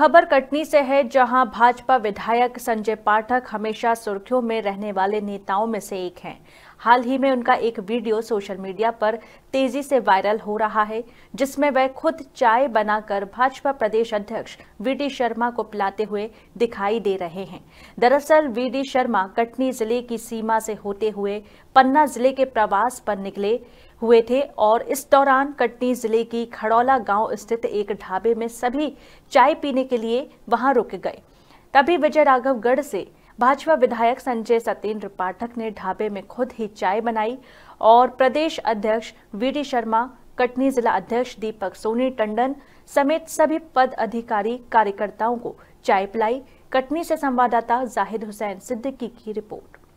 खबर कटनी से है जहां भाजपा विधायक संजय पाठक हमेशा सुर्खियों में रहने वाले नेताओं में से एक हैं हाल ही में उनका एक वीडियो सोशल मीडिया पर तेजी से वायरल हो रहा है जिसमें वह खुद चाय बनाकर भाजपा प्रदेश अध्यक्ष वी शर्मा को पिलाते हुए दिखाई दे रहे हैं दरअसल वीडी शर्मा कटनी जिले की सीमा से होते हुए पन्ना जिले के प्रवास पर निकले हुए थे और इस दौरान कटनी जिले की खड़ौला गांव स्थित एक ढाबे में सभी चाय पीने के लिए वहां रुक गए तभी विजय राघवगढ़ से भाजपा विधायक संजय सत्येंद्र पाठक ने ढाबे में खुद ही चाय बनाई और प्रदेश अध्यक्ष वी शर्मा कटनी जिला अध्यक्ष दीपक सोनी टंडन समेत सभी पद अधिकारी कार्यकर्ताओं को चाय पिलाई कटनी से संवाददाता जाहिद हुसैन सिद्दीकी की रिपोर्ट